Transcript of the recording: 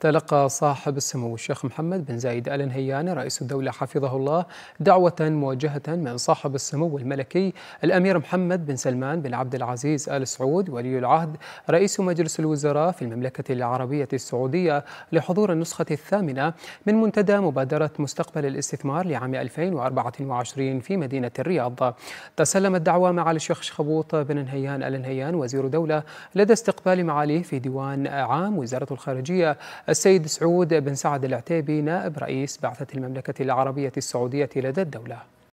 تلقى صاحب السمو الشيخ محمد بن زايد آل نهيان رئيس الدولة حفظه الله دعوة موجهة من صاحب السمو الملكي الأمير محمد بن سلمان بن عبد العزيز آل سعود ولي العهد رئيس مجلس الوزراء في المملكة العربية السعودية لحضور النسخة الثامنة من منتدى مبادرة مستقبل الاستثمار لعام 2024 في مدينة الرياض تسلم الدعوة معالي الشيخ شخبوط بن نهيان آل نهيان وزير دولة لدى استقبال معاليه في ديوان عام وزارة الخارجية السيد سعود بن سعد العتيبي نائب رئيس بعثة المملكة العربية السعودية لدى الدولة